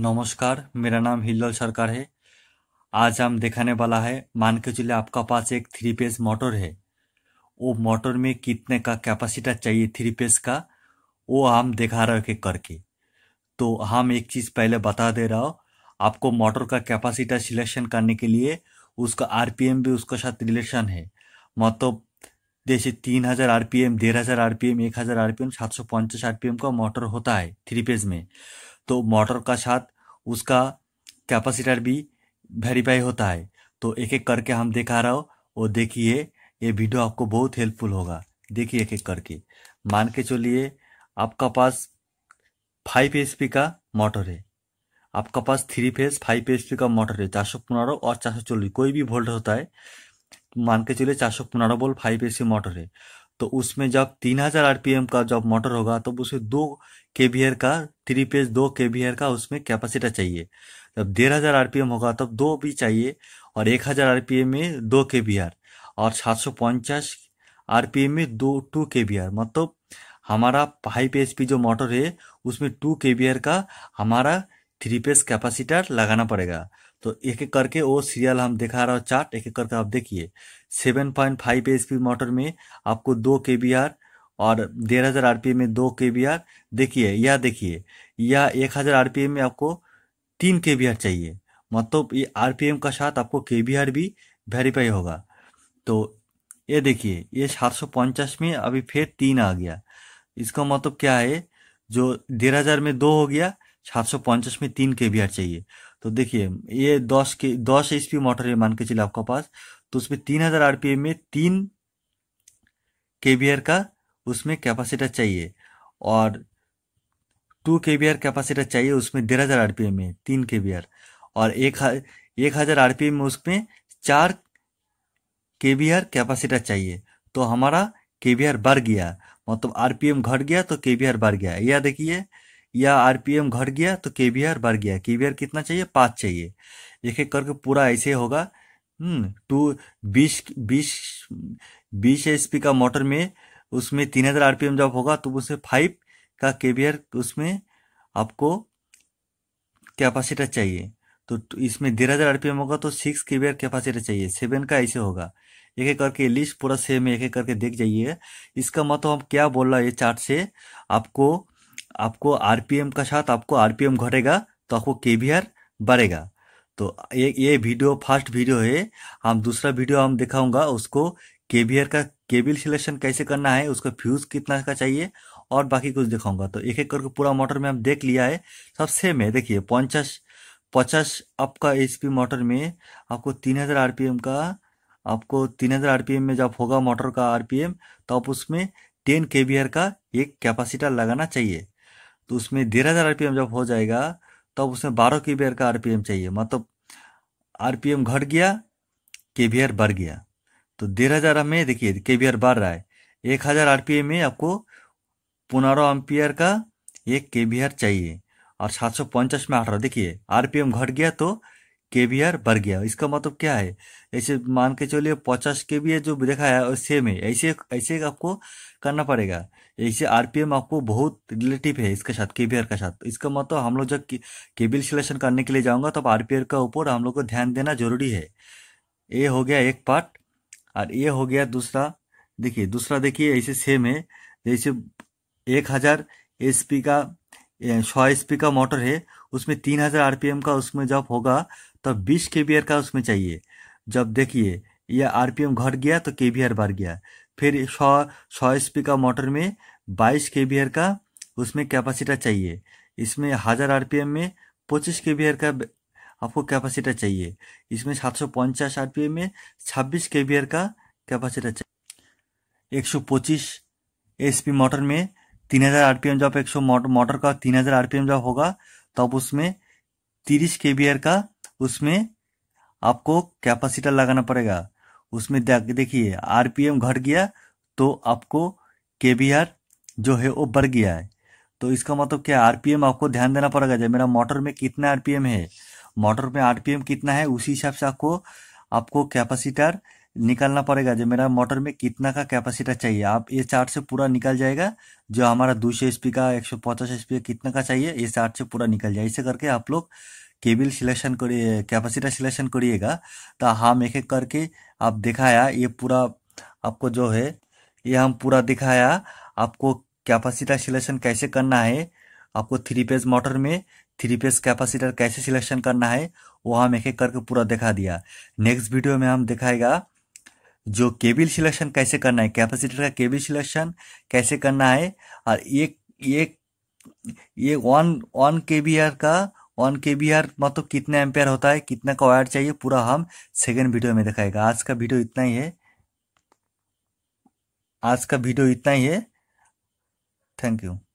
नमस्कार मेरा नाम हिल्लल सरकार है आज हम दिखाने वाला है मान के चलिए आपका पास एक थ्री पेज मोटर है वो मोटर में कितने का कैपेसिटी चाहिए थ्री पेज का वो हम दिखा रहे के करके तो हम एक चीज़ पहले बता दे रहा हूँ आपको मोटर का कैपेसिटी सिलेक्शन करने के लिए उसका आरपीएम भी उसके साथ रिलेशन है मतलब जैसे तीन हजार आरपीएम डेढ़ हजार आरपीएम एक हजार आरपीएम सात सौ पचास आरपीएम का मोटर होता है थ्री पेज में तो मोटर का साथ उसका कैपेसिटर भी वेरीफाई होता है तो एक एक करके हम दिखा रहा हो और देखिए ये वीडियो आपको बहुत हेल्पफुल होगा देखिए एक एक करके मान के चलिए आपका पास फाइव एच का मोटर है आपका पास थ्री फेज फाइव एच का मोटर है चार सौ पंद्रह और चार सौ चालीस कोई भी वोल्ट होता है मान के चलिए चार सौ पंद्रह बोल फाइव ए मोटर है तो उसमें जब तीन हजार आरपीएम का जब मोटर होगा तो उसे दो के का थ्री पेज दो के का उसमें कैपेसिटी चाहिए जब डेढ़ हजार आरपीएम होगा तब दो भी चाहिए और एक हजार आरपीएम में दो के और सात सौ पी आरपीएम में दो टू के मतलब हमारा फाइव एच जो मोटर है उसमें टू के का हमारा थ्री पेज कैपेसिटर लगाना पड़ेगा तो एक एक करके वो सीरियल हम दिखा रहा हूँ चार्ट एक एक करके आप देखिए seven point five H P motor में आपको दो के बी आर और डेढ़ हज़ार आर पी एम में दो के बी आर देखिए यह देखिए यह एक हज़ार आर पी एम में आपको तीन के बी आर चाहिए मतलब ये आर पी एम का साथ आपको के बी आर भी वेरीफाई होगा तो ये देखिए ये सात सौ पंचास में अभी फिर तीन आ गया इसका मतलब क्या है जो डेढ़ हज़ार में दो हो गया सात सौ पंचास में तीन के बी आर चाहिए तो देखिए ये दस के दस एच मोटर है मान के चलिए आपका पास तो उसमें तीन हजार आरपीएम में तीन के का उसमें कैपेसिटर चाहिए और टू के कैपेसिटर चाहिए उसमें डेढ़ हजार आरपीएम में तीन के और एक एक हजार आरपीएम में उसमें चार के कैपेसिटर चाहिए तो हमारा के बढ़ गया मतलब आरपीएम घट गया तो के बढ़ गया यह देखिए या आरपीएम घट गया तो के बढ़ गया के कितना चाहिए पाँच चाहिए एक एक करके पूरा ऐसे होगा हम्म, टू बीस बीस बीस एच का मोटर में उसमें तीन हज़ार आर जब होगा तो उसमें फाइव का के उसमें आपको कैपेसिटर चाहिए तो इसमें डेढ़ हज़ार आर होगा तो सिक्स के कैपेसिटर चाहिए सेवन का ऐसे होगा एक एक करके लिस्ट पूरा सेम एक एक करके देख जाइए इसका मतलब हम क्या बोल रहा है ये चार्ट से आपको आपको आरपीएम का साथ आपको आरपीएम घटेगा तो आपको केवीआर बढ़ेगा तो ये ये वीडियो फर्स्ट वीडियो है हम दूसरा वीडियो हम दिखाऊंगा उसको केवीआर का केबिल सिलेक्शन कैसे करना है उसका फ्यूज कितना का चाहिए और बाकी कुछ दिखाऊंगा तो एक एक करके पूरा मोटर में हम देख लिया है सब सेम है देखिए पंचास पचास आपका एच मोटर में आपको तीन हज़ार आर का आपको तीन हज़ार आर में जब होगा मोटर का आर तो आप उसमें टेन के का एक कैपेसिटर लगाना चाहिए तो उसमें डेढ़ हज़ार आर जब हो जाएगा तब तो उसमें बारह के का आर चाहिए मतलब आर घट गया के बढ़ गया तो डेढ़ हज़ार में देखिए के बढ़ रहा है एक हज़ार आर में आपको पुनारो एम्पियर का एक के चाहिए और सात सौ पचास में अठारह देखिए आर घट गया तो केवीआर बढ़ गया इसका मतलब क्या है ऐसे मान के चलिए पचास के वी जो देखा है और सेम है ऐसे ऐसे आपको करना पड़ेगा ऐसे आरपीएम आपको बहुत रिलेटिव है इसके साथ केवीआर के साथ इसका मतलब हम लोग जब केबिल सिलेक्शन करने के लिए जाऊंगा तब तो आरपीआर का ऊपर हम लोग को ध्यान देना जरूरी है ये हो गया एक पार्ट और ये हो गया दूसरा देखिए दूसरा देखिए ऐसे सेम है जैसे एक हजार एस का सौ एस का मोटर है उसमें तीन हजार आरपीएम का उसमें जब होगा तब बीस के का उसमें चाहिए जब देखिए यह आरपीएम घट गया तो के बढ़ गया फिर सौ सौ एस का मोटर में बाईस के का उसमें कैपेसिटर चाहिए इसमें हज़ार आरपीएम में पच्चीस के का आपको कैपेसिटर चाहिए इसमें सात सौ पंचास आरपीएम में छब्बीस के का कैपेसिटर चाहिए एक सौ पच्चीस एसपी मोटर में तीन पी आरपीएम जब एक सौ मोटर का तीन पी आरपीएम जब होगा तब उसमें तीस के का उसमें आपको कैपेसिटर लगाना पड़ेगा उसमें देखिए आरपीएम घट गया तो आपको के जो है वो बढ़ गया है तो इसका मतलब क्या आरपीएम आपको ध्यान देना पड़ेगा जब मेरा मोटर में कितना आरपीएम है मोटर में आरपीएम कितना है उसी हिसाब से आपको आपको कैपेसिटर निकालना पड़ेगा जो मेरा मोटर में कितना का कैपेसिटर चाहिए आप ये चार्ट से पूरा निकल जाएगा जो हमारा दो सौ एच का एक सौ पचास का कितना का चाहिए ये चार्ट से पूरा निकल जाए इसे करके आप लोग केबल सिलेक्शन करिए कैपेसिटर सिलेक्शन करिएगा तो हम एक एक करके आप दिखाया ये पूरा आपको जो है ये हम पूरा दिखाया आपको कैपेसिटर सिलेक्शन कैसे करना है आपको थ्री पेज मोटर में थ्री पेज कैपेसिटर कैसे सिलेक्शन करना है वो हम एक एक करके पूरा दिखा दिया नेक्स्ट वीडियो में हम दिखाएगा जो केबिल सिलेक्शन कैसे करना है कैपेसिटर का केबिल सिलेक्शन कैसे करना है और एक एक ये वन वन के का वन के बी आर मतलब कितना एम्पेयर होता है कितना का वायर चाहिए पूरा हम सेकेंड वीडियो में दिखाएगा आज का वीडियो इतना ही है आज का वीडियो इतना ही है थैंक यू